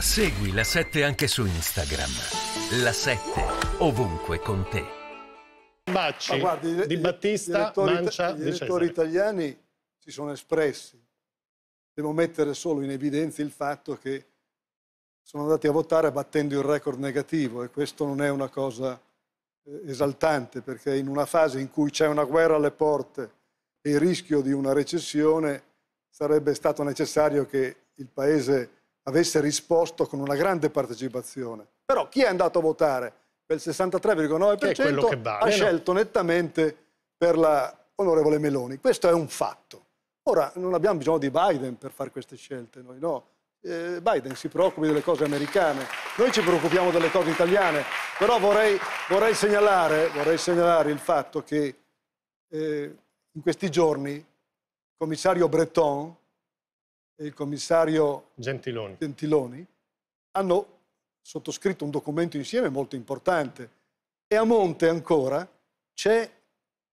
Segui la 7 anche su Instagram. La 7 ovunque con te. Bacci, guardi, Di Battista, gli Mancia, Gli elettori italiani si sono espressi. Devo mettere solo in evidenza il fatto che sono andati a votare battendo il record negativo e questo non è una cosa eh, esaltante perché in una fase in cui c'è una guerra alle porte e il rischio di una recessione sarebbe stato necessario che il Paese avesse risposto con una grande partecipazione. Però chi è andato a votare per il 63,9% vale, ha scelto nettamente per l'onorevole Meloni. Questo è un fatto. Ora, non abbiamo bisogno di Biden per fare queste scelte, noi no. Eh, Biden si preoccupi delle cose americane, noi ci preoccupiamo delle cose italiane, però vorrei, vorrei, segnalare, vorrei segnalare, il fatto che eh, in questi giorni il commissario Breton, e il commissario Gentiloni. Gentiloni hanno sottoscritto un documento insieme molto importante e a monte ancora c'è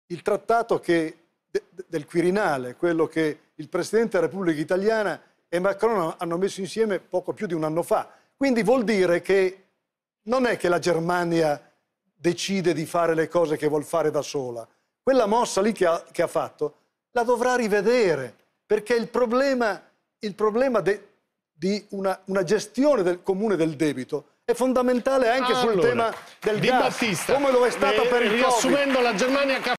il trattato che, de, del Quirinale, quello che il Presidente della Repubblica Italiana e Macron hanno messo insieme poco più di un anno fa. Quindi vuol dire che non è che la Germania decide di fare le cose che vuole fare da sola. Quella mossa lì che ha, che ha fatto la dovrà rivedere, perché il problema il problema de, di una, una, gestione del comune del debito è fondamentale anche ah. allora, sul tema del di gas, Battista, come lo è stato eh, per il riassumendo Covid. la Germania